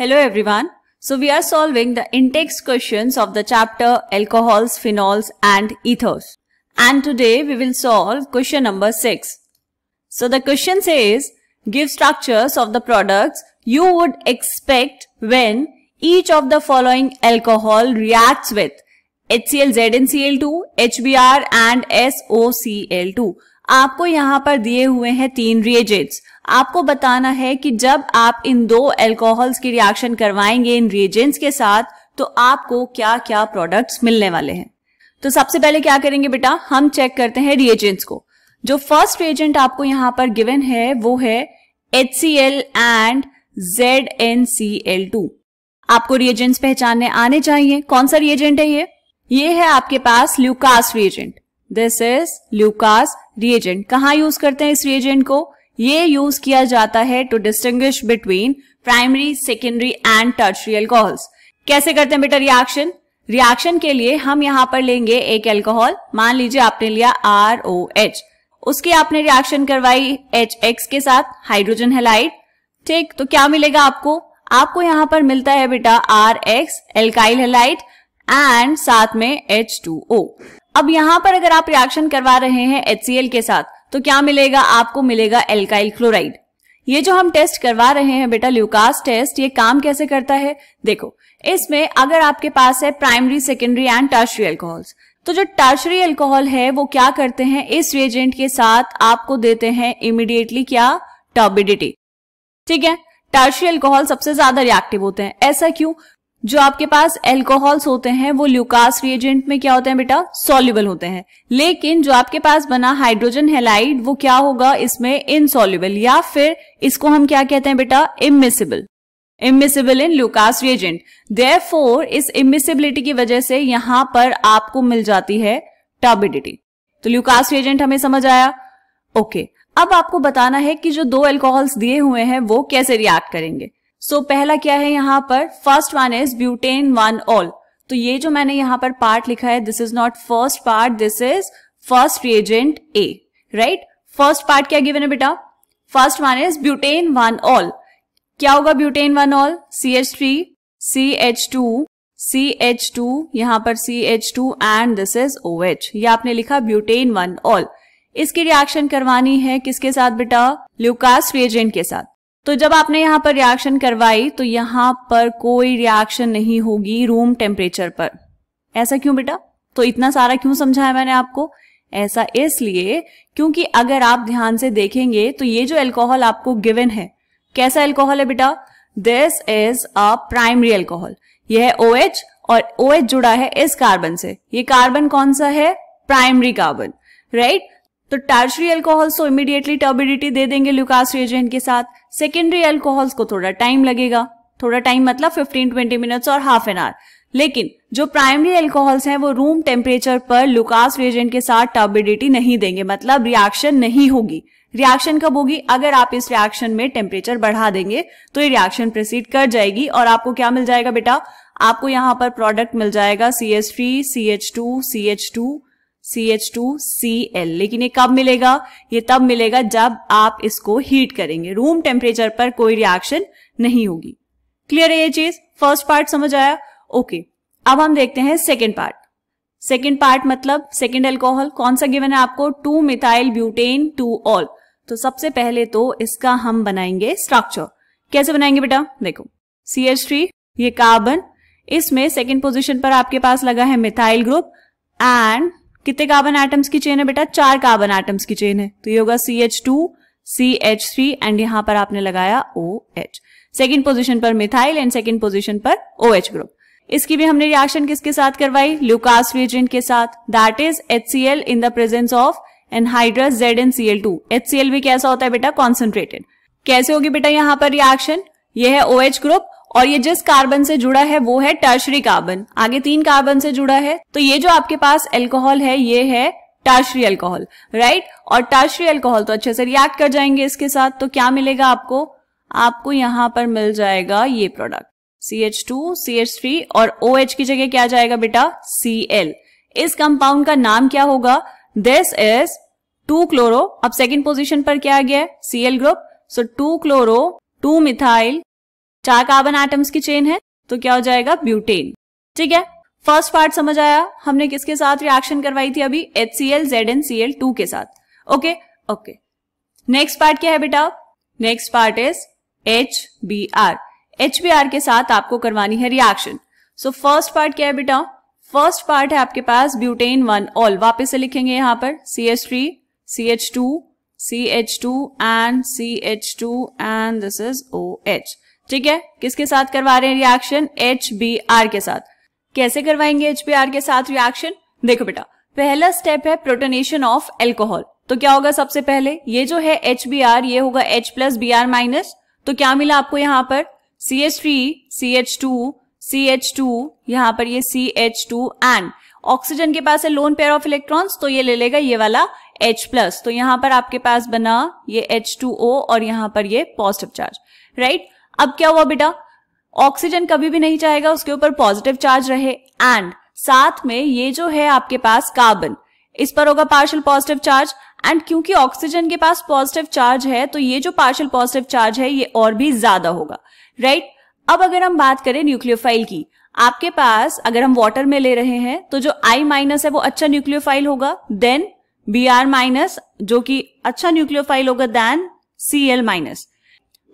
Hello everyone. So we are solving the in-text questions of the chapter Alcohols, Phenols and Ethers. And today we will solve question number 6. So the question says, give structures of the products you would expect when each of the following alcohol reacts with HCl, ZnCl2, HBr and SOCl2. आपको यहाँ पर दिए हुए हैं तीन reagents आपको बताना है कि जब आप इन दो एल्कोहल्स की रिएक्शन करवाएंगे इन रिएजेंट्स के साथ तो आपको क्या क्या प्रोडक्ट्स मिलने वाले हैं तो सबसे पहले क्या करेंगे बेटा हम चेक करते हैं रिएजेंट्स को जो फर्स्ट रिएजेंट आपको यहाँ पर गिवन है वो है H C L and Z N C L two आपको रिएजेंट्स पहचानने आने चाहिए कौन सा रिएजेंट है ये ये है आपके पास Lucas reagent this is Lucas reagent कहाँ यूज करते हैं इस रिएजेंट को ये यूज किया जाता है to distinguish between primary secondary and tertiary alcohols कैसे करते हैं बेटा रिएक्शन रिएक्शन के लिए हम यहाँ पर लेंगे एक एल्कोहल मान लीजिए आपने लिया आर ओ एच उसकी आपने रिएक्शन करवाई एच एक्स के साथ हाइड्रोजन हेलाइट ठीक तो क्या मिलेगा आपको आपको यहाँ पर मिलता है बेटा R X alkyl halide and साथ में एच टू ओ अब यहाँ पर अगर आप रिएक्शन करवा रहे हैं एच के साथ तो क्या मिलेगा आपको मिलेगा एल्काइल क्लोराइड ये जो हम टेस्ट करवा रहे हैं बेटा ल्यूकास टेस्ट ये काम कैसे करता है देखो इसमें अगर आपके पास है primary secondary and tertiary alcohols तो जो टर्शरी एल्कोहल है वो क्या करते हैं इस रिएजेंट के साथ आपको देते हैं इमिडिएटली क्या टर्बिडिटी ठीक है टर्शरी एल्कोहल सबसे ज्यादा रिएक्टिव होते हैं ऐसा क्यों जो आपके पास एल्कोहल्स होते हैं वो ल्यूकास रिएजेंट में क्या होते हैं बेटा सोल्यूबल होते हैं लेकिन जो आपके पास बना हाइड्रोजन हेलाइड वो क्या होगा इसमें इनसोल्यूबल या फिर इसको हम क्या कहते हैं बेटा immiscible immiscible in Lucas reagent therefore इस इमिसिबिलिटी की वजह से यहां पर आपको मिल जाती है टर्बिडिटी तो ल्यूकास रिएजेंट हमें समझ आया ओके okay. अब आपको बताना है कि जो दो एल्कोहल्स दिए हुए हैं वो कैसे रिएक्ट करेंगे सो so, पहला क्या है यहाँ पर first one is butane one ol तो ये जो मैंने यहाँ पर पार्ट लिखा है this is not first part this is first reagent A right first part क्या गिवन है बेटा first one is butane one ol क्या होगा butane one ol C H three C H two C H two यहाँ पर C H two and this is O H ये आपने लिखा ब्यूटेन वन ऑल इसकी रिएक्शन करवानी है किसके साथ बेटा ल्यूकास रिएजेंट के साथ तो जब आपने यहां पर रिएक्शन करवाई तो यहां पर कोई रिएक्शन नहीं होगी रूम टेम्परेचर पर ऐसा क्यों बेटा तो इतना सारा क्यों समझाया मैंने आपको ऐसा इसलिए क्योंकि अगर आप ध्यान से देखेंगे तो ये जो एल्कोहल आपको गिवन है कैसा एल्कोहल है बेटा this is a primary alcohol यह है ओ OH और ओ OH जुड़ा है इस कार्बन से ये कार्बन कौन सा है प्राइमरी कार्बन राइट तो tertiary alcohol so immediately turbidity दे देंगे ल्यूकास रिएजेंट के साथ सेकेंडरी एल्कोहल्स को थोड़ा टाइम लगेगा थोड़ा टाइम मतलब 15-20 मिनट्स और हाफ एन आवर लेकिन जो प्राइमरी एल्कोहल्स हैं वो रूम टेम्परेचर पर लुकास रिएजेंट के साथ टर्बिडिटी नहीं देंगे मतलब रिएक्शन नहीं होगी रिएक्शन कब होगी अगर आप इस रिएक्शन में टेम्परेचर बढ़ा देंगे तो ये रिएक्शन प्रोसीड कर जाएगी और आपको क्या मिल जाएगा बेटा आपको यहाँ पर प्रोडक्ट मिल जाएगा C H three C H two C H two C H two C L लेकिन ये कब मिलेगा ये तब मिलेगा जब आप इसको हीट करेंगे रूम टेम्परेचर पर कोई रिएक्शन नहीं होगी क्लियर है ये चीज फर्स्ट पार्ट समझ आया ओके okay. अब हम देखते हैं सेकेंड पार्ट सेकेंड पार्ट मतलब सेकेंड एल्कोहल कौन सा गिवन है आपको two methyl butane two ol तो सबसे पहले तो इसका हम बनाएंगे स्ट्रक्चर कैसे बनाएंगे बेटा देखो सी एच थ्री ये कार्बन इसमें सेकेंड पोजिशन पर आपके पास लगा है मिथाइल ग्रुप एंड कितने कार्बन एटम्स की चेन है बेटा चार कार्बन एटम्स की चेन है तो ये होगा C H two C H three and यहां पर आपने लगाया ओ एच सेकेंड पोजिशन पर मिथाइल एंड सेकेंड पोजिशन पर ओ एच ग्रुप इसकी भी हमने रिएक्शन किसके साथ करवाई ल्यूकास रिएजेंट के साथ that is H C L in the presence of anhydrous Z N C L two H C L भी कैसा होता है बेटा कॉन्सेंट्रेटेड कैसे होगी बेटा यहाँ पर रिएक्शन यह है ओ एच ग्रुप और ये जिस कार्बन से जुड़ा है वो है टर्शरी कार्बन आगे तीन कार्बन से जुड़ा है तो ये जो आपके पास एल्कोहल है ये है टर्शरी एल्कोहल राइट और टर्शरी एल्कोहल तो अच्छे से रिएक्ट कर जाएंगे इसके साथ तो क्या मिलेगा आपको आपको यहां पर मिल जाएगा ये product C H two C H three और ओ OH की जगह क्या जाएगा बेटा सी एल इस कंपाउंड का नाम क्या होगा दिस इज टू क्लोरो अब सेकेंड पोजिशन पर क्या आ गया है C L group so two chloro two methyl चार कार्बन आइटम्स की चेन है तो क्या हो जाएगा ब्यूटेन ठीक है फर्स्ट पार्ट समझ आया हमने किसके साथ रिएक्शन करवाई थी अभी H C L Z N C L two के साथ ओके ओके नेक्स्ट पार्ट क्या है बेटा next part is H B R H B R के साथ आपको करवानी है रिएक्शन सो फर्स्ट पार्ट क्या है बेटा फर्स्ट पार्ट है आपके पास ब्यूटेन वन ऑल वापस से लिखेंगे यहां पर C H three C H two C H two and C H two and this is O H ठीक है किसके साथ करवा रहे हैं रिएक्शन एच बी आर के साथ कैसे करवाएंगे एच बी आर के साथ रिएक्शन देखो बेटा पहला स्टेप है प्रोटोनेशन ऑफ एल्कोहल तो क्या होगा सबसे पहले ये जो है एच बी आर ये होगा H plus B R minus तो क्या मिला आपको यहाँ पर C H three C H two C H two यहाँ पर ये C H two and oxygen के पास है लोन पेयर ऑफ इलेक्ट्रॉन्स तो ये ले लेगा ये वाला H प्लस तो यहाँ पर आपके पास बना ये H2O और यहाँ पर ये पॉजिटिव चार्ज राइट अब क्या हुआ बेटा ऑक्सीजन कभी भी नहीं चाहेगा उसके ऊपर पॉजिटिव चार्ज रहे एंड साथ में ये जो है आपके पास कार्बन इस पर होगा पार्शियल पॉजिटिव चार्ज एंड क्योंकि ऑक्सीजन के पास पॉजिटिव चार्ज है तो ये जो पार्शियल पॉजिटिव चार्ज है ये और भी ज्यादा होगा राइट right? अब अगर हम बात करें न्यूक्लियोफाइल की आपके पास अगर हम वाटर में ले रहे हैं तो जो आई माइनस है वो अच्छा न्यूक्लियोफाइल होगा देन बी आर माइनस जो कि अच्छा न्यूक्लियोफाइल होगा देन सी एल माइनस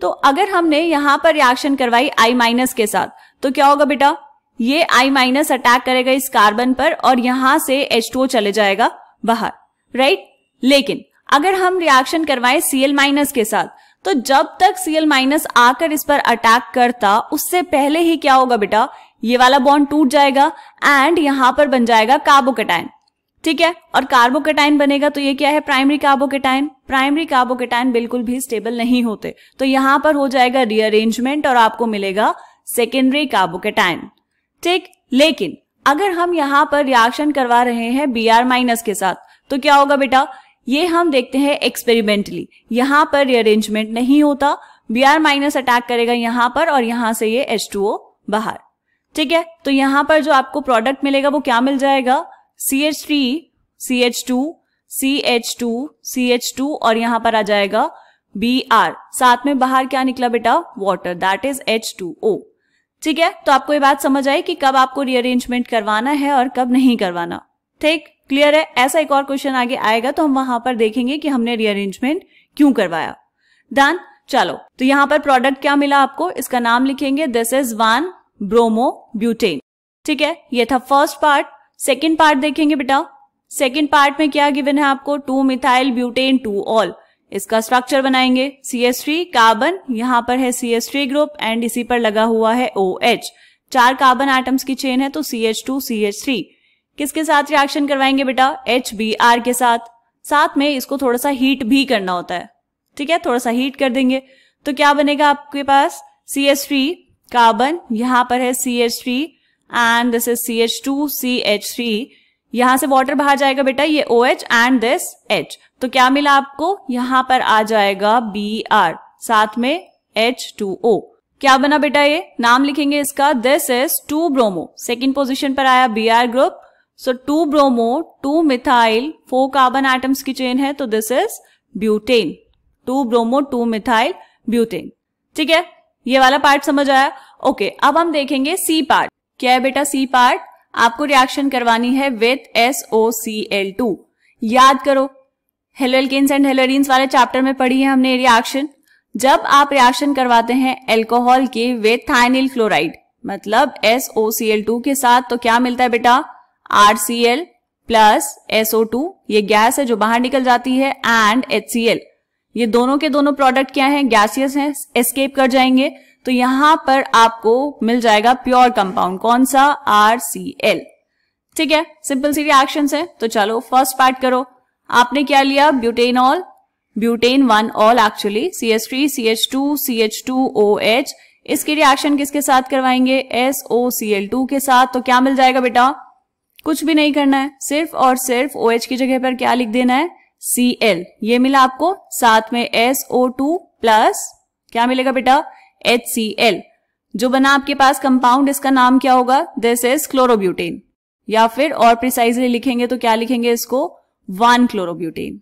तो अगर हमने यहां पर रिएक्शन करवाई आई माइनस के साथ तो क्या होगा बेटा ये आई माइनस अटैक करेगा इस कार्बन पर और यहां से एच चले जाएगा बाहर राइट लेकिन अगर हम रिएक्शन करवाए सीएल माइनस के साथ तो जब तक सीएल माइनस आकर इस पर अटैक करता उससे पहले ही क्या होगा बेटा ये वाला बॉन्ड टूट जाएगा एंड यहां पर बन जाएगा कार्बोकटाइन ठीक है और कार्बोकेटाइन बनेगा तो ये क्या है प्राइमरी कार्बोकेटाइन प्राइमरी कार्बोकेटाइन बिल्कुल भी स्टेबल नहीं होते तो यहां पर हो जाएगा रीअरेंजमेंट और आपको मिलेगा सेकेंडरी कार्बोकेटाइन ठीक लेकिन अगर हम यहां पर रिएक्शन करवा रहे हैं बी आर माइनस के साथ तो क्या होगा बेटा ये हम देखते हैं एक्सपेरिमेंटली यहां पर रिअरेंजमेंट नहीं होता बी आर माइनस अटैक करेगा यहां पर और यहां से ये एच टू ओ बाहर ठीक है तो यहां पर जो आपको प्रोडक्ट मिलेगा वो क्या मिल जाएगा C H three C H two C H two C H two और यहां पर आ जाएगा बी आर साथ में बाहर क्या निकला बेटा water that is H two O ठीक है तो आपको ये बात समझ आई कि कब आपको रीअरेंजमेंट करवाना है और कब नहीं करवाना ठीक क्लियर है ऐसा एक और क्वेश्चन आगे आएगा तो हम वहां पर देखेंगे कि हमने रीअरेंजमेंट क्यों करवाया डन चलो तो यहां पर प्रोडक्ट क्या मिला आपको इसका नाम लिखेंगे this is one bromo butane ठीक है ये था फर्स्ट पार्ट सेकेंड पार्ट देखेंगे बेटा सेकेंड पार्ट में क्या गिवन है आपको two methyl butane two ol इसका स्ट्रक्चर बनाएंगे सी एस थ्री कार्बन यहाँ पर है C S three group and इसी पर लगा हुआ है ओ एच चार कार्बन आइटम्स की चेन है तो C H two C H three किसके साथ रिएक्शन करवाएंगे बेटा एच बी आर के साथ साथ में इसको थोड़ा सा हीट भी करना होता है ठीक है थोड़ा सा हीट कर देंगे तो क्या बनेगा आपके पास सी एस थ्री कार्बन यहाँ पर है C H three and this is C H two C H three यहां से वाटर बाहर जाएगा बेटा ये O H and this H तो क्या मिला आपको यहां पर आ जाएगा बी आर साथ में एच टू ओ क्या बना बेटा ये नाम लिखेंगे इसका this is two bromo second position पर आया B R group so two bromo two methyl four carbon atoms की चेन है तो this is butane two bromo two methyl butane ठीक है ये वाला पार्ट समझ आया ओके okay, अब हम देखेंगे सी पार्ट क्या है बेटा सी पार्ट आपको रिएक्शन करवानी है with S O C L two याद करो हेलो एंड हेलोरिन्स वाले चैप्टर में पढ़ी है हमने रिएक्शन जब आप रिएक्शन करवाते हैं एल्कोहल के विथ थाइनिल क्लोराइड मतलब S O C L two के साथ तो क्या मिलता है बेटा R C L plus S O two ये गैस है जो बाहर निकल जाती है एंड एच सी एल ये दोनों के दोनों प्रोडक्ट क्या है गैसियस है एस्केप कर जाएंगे तो यहां पर आपको मिल जाएगा प्योर कंपाउंड कौन सा आर सी एल ठीक है सिंपल सी रिएक्शन है तो चलो फर्स्ट पार्ट करो आपने क्या लिया butane ol butane one ol actually C H three C H two C H two O H इसकी रिएक्शन किसके साथ करवाएंगे S O C L two के साथ तो क्या मिल जाएगा बेटा कुछ भी नहीं करना है सिर्फ और सिर्फ ओ एच की जगह पर क्या लिख देना है सी एल ये मिला आपको साथ में एस ओ टू प्लस क्या मिलेगा बेटा एच सी एल जो बना आपके पास कंपाउंड इसका नाम क्या होगा दिस इज क्लोरोब्यूटेन या फिर और प्रिसाइजली लिखेंगे तो क्या लिखेंगे इसको वन क्लोरोब्यूटेन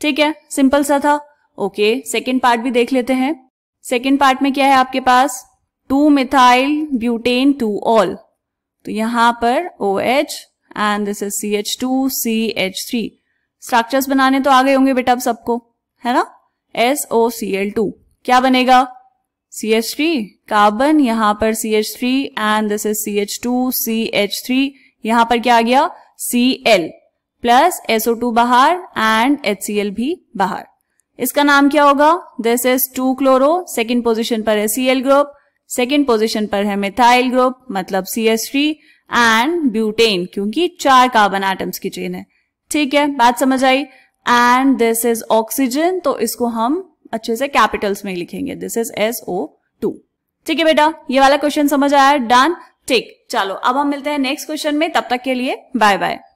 ठीक है सिंपल सा था ओके सेकेंड पार्ट भी देख लेते हैं सेकेंड पार्ट में क्या है आपके पास two methyl butane two ol तो यहां पर O H and this is C H two C H three structures बनाने तो आ गए होंगे बेटा अब सबको है ना S O C L two क्या बनेगा सी एच थ्री कार्बन यहां पर C H three and this is C H two C H three यहां पर क्या आ गया C L plus S O two बाहर एंड एच सी एल भी बाहर इसका नाम क्या होगा this is two chloro second position पर है C L group second position पर है मिथाइल ग्रुप मतलब C S three and butane क्योंकि चार कार्बन आइटम्स की चेन है ठीक है बात समझ आई एंड दिस इज ऑक्सीजन तो इसको हम अच्छे से कैपिटल्स में लिखेंगे this is S O two ठीक है बेटा ये वाला क्वेश्चन समझ आया डन ठीक चलो अब हम मिलते हैं नेक्स्ट क्वेश्चन में तब तक के लिए बाय बाय